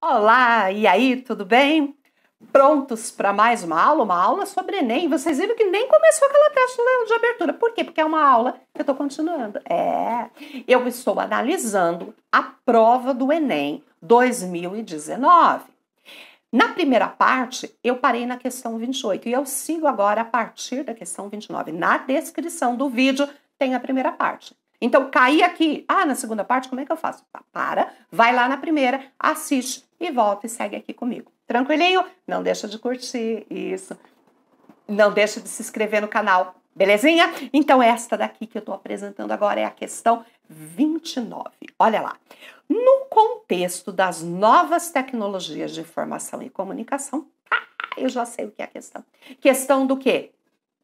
Olá, e aí, tudo bem? Prontos para mais uma aula? Uma aula sobre Enem. Vocês viram que nem começou aquela caixa né, de abertura. Por quê? Porque é uma aula que eu estou continuando. É, eu estou analisando a prova do Enem 2019. Na primeira parte, eu parei na questão 28 e eu sigo agora a partir da questão 29. Na descrição do vídeo tem a primeira parte. Então, caí aqui. Ah, na segunda parte, como é que eu faço? Para, vai lá na primeira, assiste e volta e segue aqui comigo. Tranquilinho? Não deixa de curtir isso. Não deixa de se inscrever no canal, belezinha? Então esta daqui que eu estou apresentando agora é a questão 29. Olha lá. No contexto das novas tecnologias de informação e comunicação, ah, eu já sei o que é a questão. Questão do quê?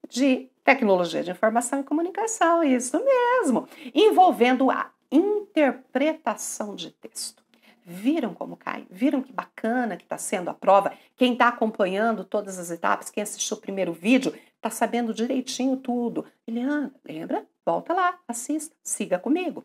De tecnologia de informação e comunicação, isso mesmo. Envolvendo a interpretação de texto viram como cai, viram que bacana que está sendo a prova. Quem está acompanhando todas as etapas, quem assistiu o primeiro vídeo, está sabendo direitinho tudo. Eliana, lembra? Volta lá, assista, siga comigo.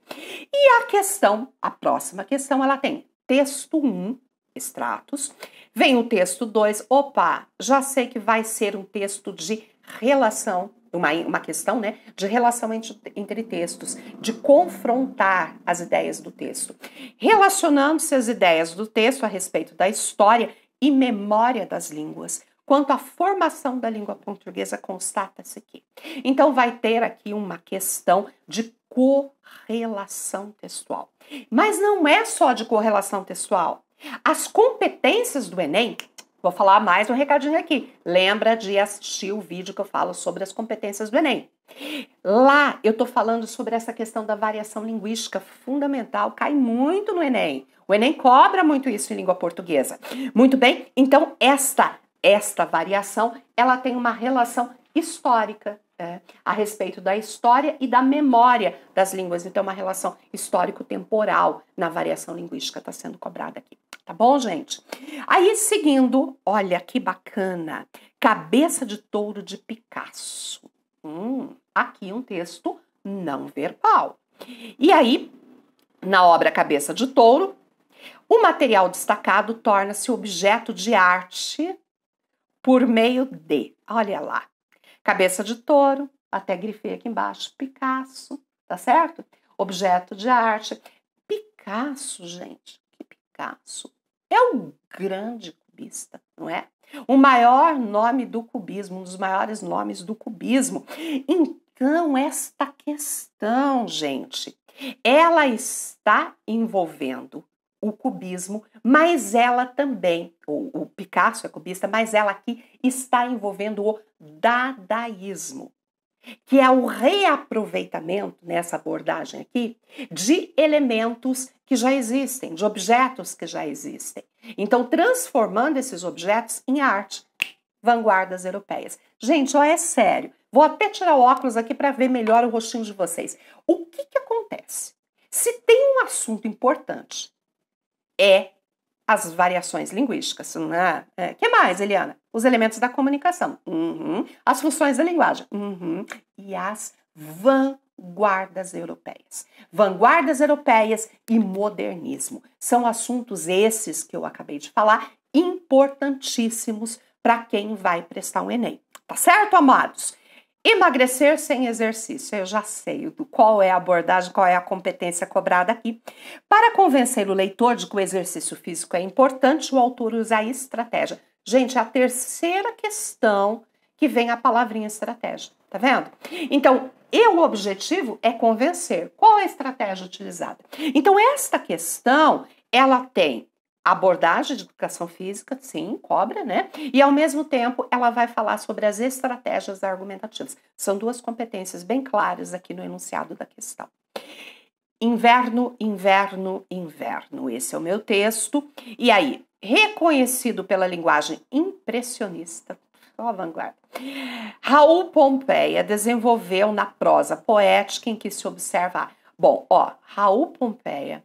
E a questão, a próxima questão, ela tem texto 1, extratos. Vem o texto 2, opa, já sei que vai ser um texto de relação uma, uma questão né, de relação entre, entre textos, de confrontar as ideias do texto. Relacionando-se as ideias do texto a respeito da história e memória das línguas. Quanto à formação da língua portuguesa, constata-se aqui. Então, vai ter aqui uma questão de correlação textual. Mas não é só de correlação textual. As competências do Enem Vou falar mais um recadinho aqui. Lembra de assistir o vídeo que eu falo sobre as competências do Enem. Lá eu estou falando sobre essa questão da variação linguística fundamental, cai muito no Enem. O Enem cobra muito isso em língua portuguesa. Muito bem, então esta, esta variação, ela tem uma relação histórica é, a respeito da história e da memória das línguas. Então, uma relação histórico-temporal na variação linguística está sendo cobrada aqui tá bom, gente? Aí seguindo, olha que bacana, Cabeça de Touro de Picasso. Hum, aqui um texto não verbal. E aí, na obra Cabeça de Touro, o material destacado torna-se objeto de arte por meio de, olha lá, cabeça de touro, até grifei aqui embaixo, Picasso, tá certo? Objeto de arte. Picasso, gente, que Picasso é um grande cubista, não é? O maior nome do cubismo, um dos maiores nomes do cubismo. Então, esta questão, gente, ela está envolvendo o cubismo, mas ela também, o, o Picasso é cubista, mas ela aqui está envolvendo o dadaísmo que é o reaproveitamento, nessa abordagem aqui, de elementos que já existem, de objetos que já existem. Então, transformando esses objetos em arte, vanguardas europeias. Gente, ó, é sério. Vou até tirar o óculos aqui para ver melhor o rostinho de vocês. O que, que acontece? Se tem um assunto importante, é as variações linguísticas. né? é, que mais, Eliana? Os elementos da comunicação, uhum. as funções da linguagem uhum. e as vanguardas europeias. Vanguardas europeias e modernismo são assuntos esses que eu acabei de falar, importantíssimos para quem vai prestar um Enem. Tá certo, amados? Emagrecer sem exercício. Eu já sei qual é a abordagem, qual é a competência cobrada aqui. Para convencer o leitor de que o exercício físico é importante, o autor usa a estratégia. Gente, é a terceira questão que vem a palavrinha estratégia, tá vendo? Então, e o objetivo é convencer. Qual é a estratégia utilizada? Então, esta questão, ela tem a abordagem de educação física, sim, cobra, né? E ao mesmo tempo ela vai falar sobre as estratégias argumentativas. São duas competências bem claras aqui no enunciado da questão. Inverno, inverno, inverno. Esse é o meu texto. E aí, reconhecido pela linguagem impressionista, só vanguarda. Raul Pompeia desenvolveu na prosa poética em que se observa. Bom, ó, Raul Pompeia,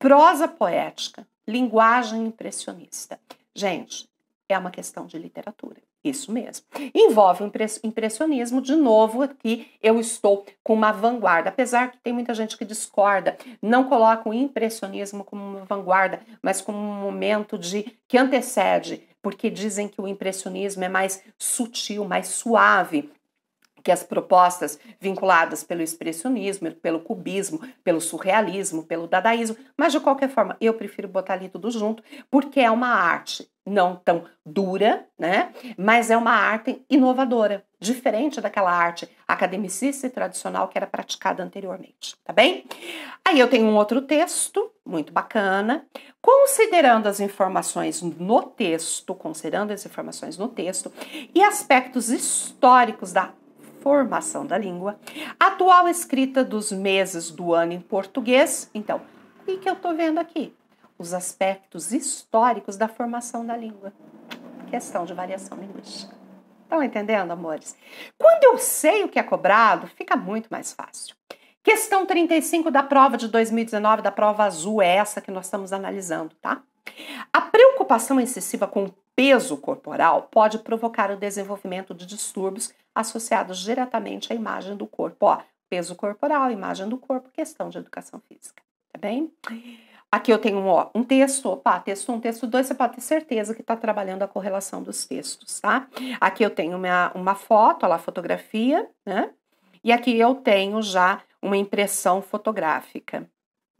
prosa poética, linguagem impressionista. Gente, é uma questão de literatura. Isso mesmo. Envolve o impressionismo, de novo, aqui eu estou com uma vanguarda, apesar que tem muita gente que discorda, não coloca o impressionismo como uma vanguarda, mas como um momento de que antecede, porque dizem que o impressionismo é mais sutil, mais suave, que as propostas vinculadas pelo expressionismo, pelo cubismo, pelo surrealismo, pelo dadaísmo, mas de qualquer forma, eu prefiro botar ali tudo junto, porque é uma arte não tão dura, né? Mas é uma arte inovadora, diferente daquela arte academicista e tradicional que era praticada anteriormente, tá bem? Aí eu tenho um outro texto muito bacana, considerando as informações no texto, considerando as informações no texto e aspectos históricos da formação da língua, atual escrita dos meses do ano em português. Então, o que, eu estou vendo aqui? Os aspectos históricos da formação da língua. Questão de variação linguística. Estão entendendo, amores? Quando eu sei o que é cobrado, fica muito mais fácil. Questão 35 da prova de 2019, da prova azul, é essa que nós estamos analisando, tá? A preocupação excessiva com o peso corporal pode provocar o desenvolvimento de distúrbios associados diretamente à imagem do corpo. Ó, peso corporal, imagem do corpo, questão de educação física, tá bem? Aqui eu tenho ó, um texto, opa, texto 1, um, texto 2, você pode ter certeza que está trabalhando a correlação dos textos, tá? Aqui eu tenho uma, uma foto, a lá, fotografia, né? E aqui eu tenho já uma impressão fotográfica.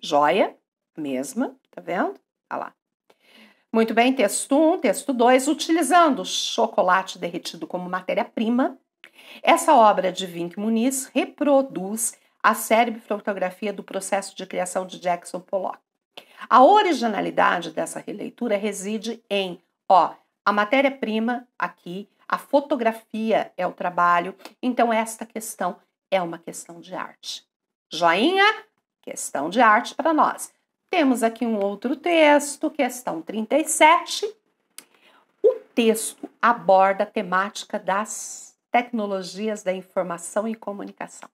Joia, mesma, tá vendo? Olha lá. Muito bem, texto 1, um, texto 2, utilizando chocolate derretido como matéria-prima. Essa obra de Vink Muniz reproduz a cérebro fotografia do processo de criação de Jackson Pollock. A originalidade dessa releitura reside em, ó, a matéria-prima aqui, a fotografia é o trabalho, então esta questão é uma questão de arte. Joinha? Questão de arte para nós. Temos aqui um outro texto, questão 37. O texto aborda a temática das tecnologias da informação e comunicação,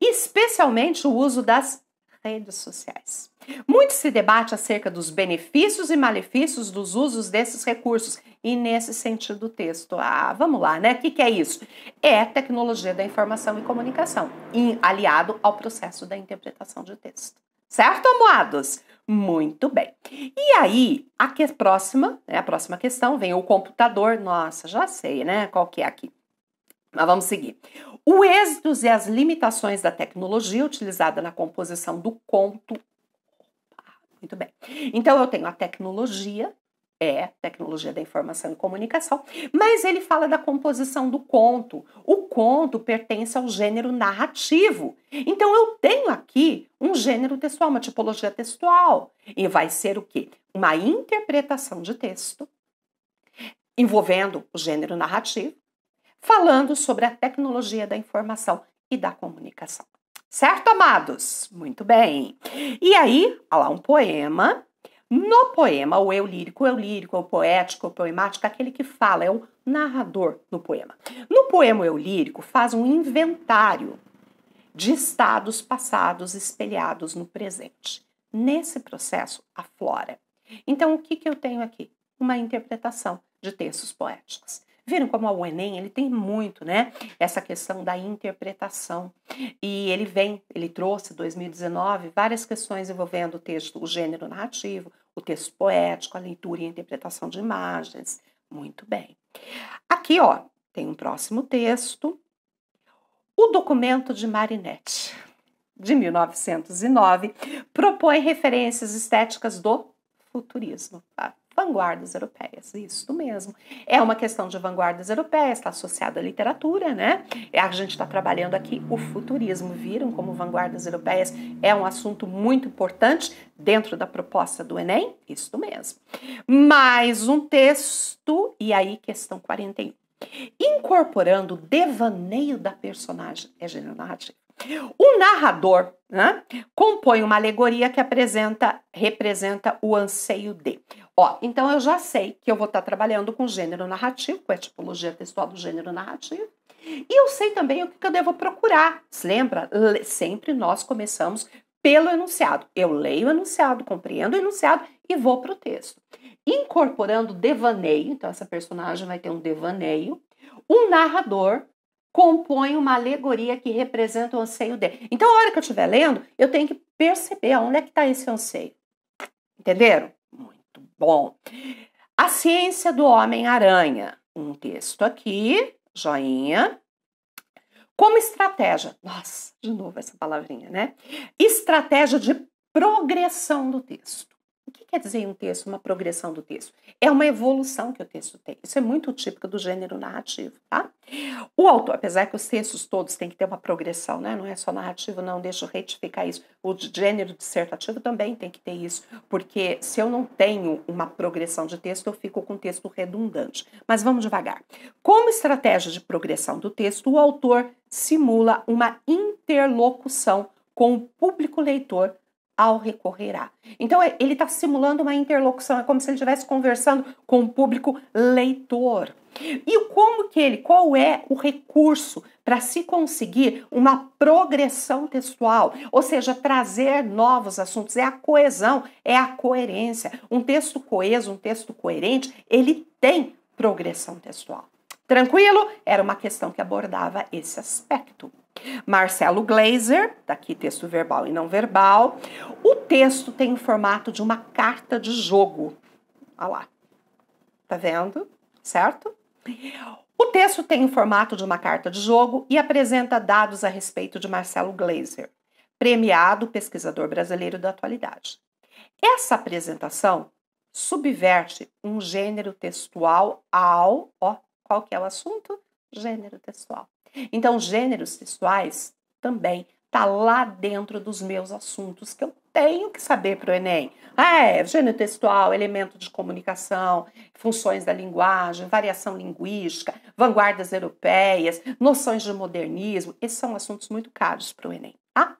especialmente o uso das redes sociais. Muito se debate acerca dos benefícios e malefícios dos usos desses recursos. E nesse sentido, o texto. Ah, vamos lá, né? O que, que é isso? É tecnologia da informação e comunicação, aliado ao processo da interpretação de texto. Certo, amados? Muito bem. E aí, a que, próxima, né, a próxima questão vem o computador. Nossa, já sei, né? Qual que é aqui? Mas vamos seguir. O êxito e as limitações da tecnologia utilizada na composição do conto. Muito bem. Então eu tenho a tecnologia, é tecnologia da informação e comunicação, mas ele fala da composição do conto. O conto pertence ao gênero narrativo. Então eu tenho aqui um gênero textual, uma tipologia textual, e vai ser o quê? Uma interpretação de texto envolvendo o gênero narrativo, falando sobre a tecnologia da informação e da comunicação. Certo, amados? Muito bem. E aí, há lá um poema no poema, o eu lírico, o eu lírico, o poético, o poemático, aquele que fala, é o narrador no poema. No poema, o eu lírico faz um inventário de estados passados espelhados no presente. Nesse processo, aflora. Então, o que, que eu tenho aqui? Uma interpretação de textos poéticos. Viram como o Enem ele tem muito, né? Essa questão da interpretação. E ele vem, ele trouxe 2019 várias questões envolvendo o texto, o gênero narrativo, o texto poético, a leitura e a interpretação de imagens. Muito bem. Aqui, ó, tem um próximo texto. O documento de Marinetti, de 1909, propõe referências estéticas do futurismo. Tá? vanguardas europeias, isso mesmo. É uma questão de vanguardas europeias, está associada à literatura, né? A gente está trabalhando aqui o futurismo, viram como vanguardas europeias é um assunto muito importante dentro da proposta do Enem? Isso mesmo. Mais um texto, e aí questão 41. Incorporando o devaneio da personagem, é gênero narrativo. O narrador né, compõe uma alegoria que apresenta, representa o anseio de. Ó, então eu já sei que eu vou estar tá trabalhando com gênero narrativo, com a tipologia textual do gênero narrativo. E eu sei também o que, que eu devo procurar. Se lembra? Sempre nós começamos pelo enunciado. Eu leio o enunciado, compreendo o enunciado e vou para o texto. Incorporando devaneio, então essa personagem vai ter um devaneio. O um narrador compõe uma alegoria que representa o anseio dele. Então, a hora que eu estiver lendo, eu tenho que perceber onde é que está esse anseio. Entenderam? Bom, A Ciência do Homem-Aranha, um texto aqui, joinha. Como estratégia, nossa, de novo essa palavrinha, né? Estratégia de progressão do texto. O que quer dizer um texto, uma progressão do texto? É uma evolução que o texto tem. Isso é muito típico do gênero narrativo, tá? O autor, apesar que os textos todos têm que ter uma progressão, né? Não é só narrativo, não, deixa eu retificar isso. O gênero dissertativo também tem que ter isso, porque se eu não tenho uma progressão de texto, eu fico com texto redundante. Mas vamos devagar. Como estratégia de progressão do texto, o autor simula uma interlocução com o público leitor ao recorrerá. Então, é, ele está simulando uma interlocução, é como se ele estivesse conversando com o público leitor. E como que ele, qual é o recurso para se conseguir uma progressão textual, ou seja, trazer novos assuntos? É a coesão, é a coerência. Um texto coeso, um texto coerente, ele tem progressão textual. Tranquilo? Era uma questão que abordava esse aspecto. Marcelo Glazer, daqui texto verbal e não verbal. O texto tem o formato de uma carta de jogo. Olha lá. Tá vendo? Certo? O texto tem o formato de uma carta de jogo e apresenta dados a respeito de Marcelo Glazer, premiado pesquisador brasileiro da atualidade. Essa apresentação subverte um gênero textual ao. Ó, qual que é o assunto? Gênero textual. Então, gêneros sexuais também tá lá dentro dos meus assuntos que eu tenho que saber para o Enem. Ah, é, gênero textual, elemento de comunicação, funções da linguagem, variação linguística, vanguardas europeias, noções de modernismo. Esses são assuntos muito caros para o Enem, tá?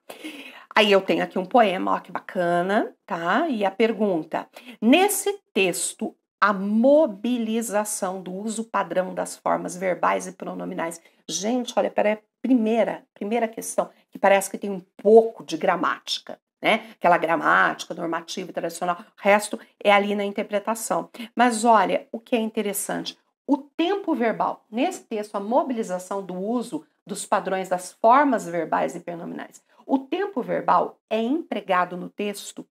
Aí eu tenho aqui um poema, ó, que bacana, tá? E a pergunta: nesse texto a mobilização do uso padrão das formas verbais e pronominais. Gente, olha, peraí, é primeira, primeira questão, que parece que tem um pouco de gramática, né? Aquela gramática normativa e tradicional, o resto é ali na interpretação. Mas olha, o que é interessante, o tempo verbal. Nesse texto, a mobilização do uso dos padrões das formas verbais e pronominais. O tempo verbal é empregado no texto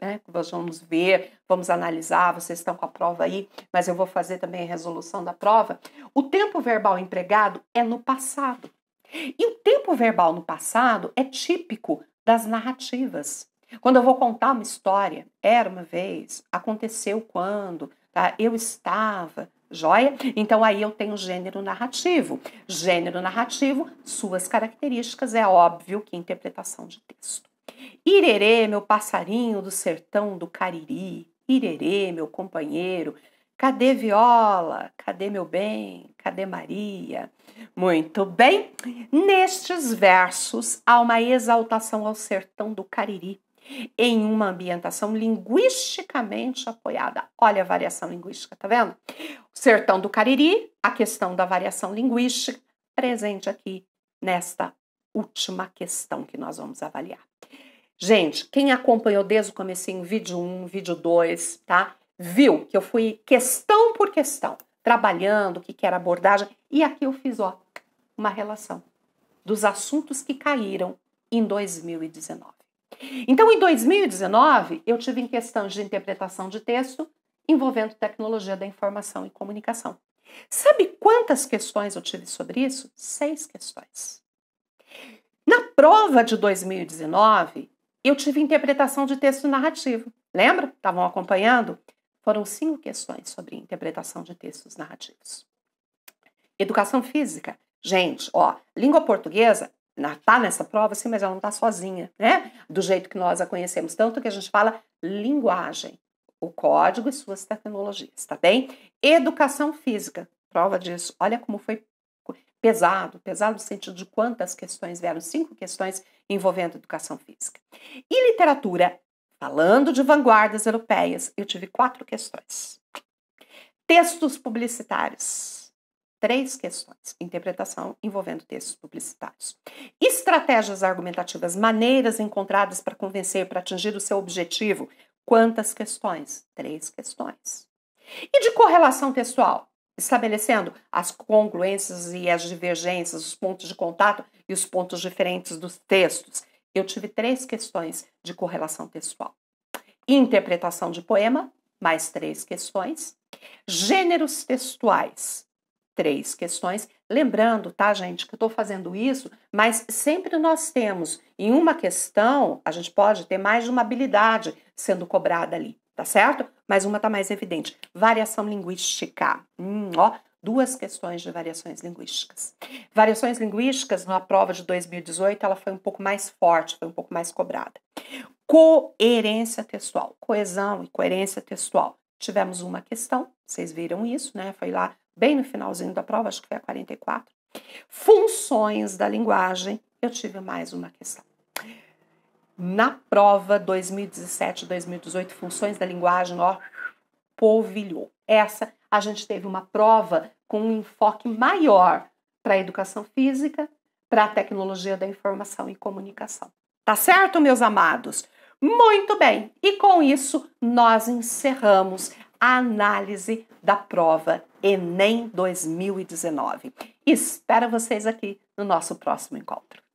né? Nós vamos ver, vamos analisar, vocês estão com a prova aí, mas eu vou fazer também a resolução da prova. O tempo verbal empregado é no passado. E o tempo verbal no passado é típico das narrativas. Quando eu vou contar uma história, era uma vez, aconteceu quando, tá? eu estava, joia? Então aí eu tenho gênero narrativo. Gênero narrativo, suas características, é óbvio que interpretação de texto. Irerê, meu passarinho do sertão do Cariri, Irerê, meu companheiro, cadê Viola? Cadê meu bem? Cadê Maria? Muito bem, nestes versos há uma exaltação ao sertão do Cariri, em uma ambientação linguisticamente apoiada. Olha a variação linguística, tá vendo? O sertão do Cariri, a questão da variação linguística presente aqui nesta última questão que nós vamos avaliar. Gente, quem acompanhou desde o comecinho, vídeo 1, vídeo 2, tá? Viu que eu fui questão por questão, trabalhando o que, que era abordagem. E aqui eu fiz, ó, uma relação dos assuntos que caíram em 2019. Então, em 2019, eu tive em questões de interpretação de texto envolvendo tecnologia da informação e comunicação. Sabe quantas questões eu tive sobre isso? Seis questões. Na prova de 2019, eu tive interpretação de texto narrativo. Lembra? Estavam acompanhando? Foram cinco questões sobre interpretação de textos narrativos. Educação física. Gente, ó, língua portuguesa tá nessa prova, sim, mas ela não tá sozinha, né? Do jeito que nós a conhecemos. Tanto que a gente fala linguagem, o código e suas tecnologias, tá bem? Educação física. Prova disso. Olha como foi pesado, pesado no sentido de quantas questões vieram, cinco questões envolvendo educação física. E literatura, falando de vanguardas europeias, eu tive quatro questões. Textos publicitários, três questões. Interpretação envolvendo textos publicitários. Estratégias argumentativas, maneiras encontradas para convencer, para atingir o seu objetivo. Quantas questões? Três questões. E de correlação textual? estabelecendo as congruências e as divergências, os pontos de contato e os pontos diferentes dos textos. Eu tive três questões de correlação textual. Interpretação de poema, mais três questões. Gêneros textuais, três questões. Lembrando, tá, gente, que eu estou fazendo isso, mas sempre nós temos, em uma questão, a gente pode ter mais de uma habilidade sendo cobrada ali tá certo? Mas uma tá mais evidente. Variação linguística. Hum, ó, duas questões de variações linguísticas. Variações linguísticas, na prova de 2018, ela foi um pouco mais forte, foi um pouco mais cobrada. Coerência textual, coesão e coerência textual. Tivemos uma questão, vocês viram isso, né? Foi lá bem no finalzinho da prova, acho que foi a 44. Funções da linguagem, eu tive mais uma questão na prova 2017-2018, Funções da Linguagem, ó, polvilhou. Essa, a gente teve uma prova com um enfoque maior para a educação física, para a tecnologia da informação e comunicação. Tá certo, meus amados? Muito bem, e com isso nós encerramos a análise da prova Enem 2019. Espero vocês aqui no nosso próximo encontro.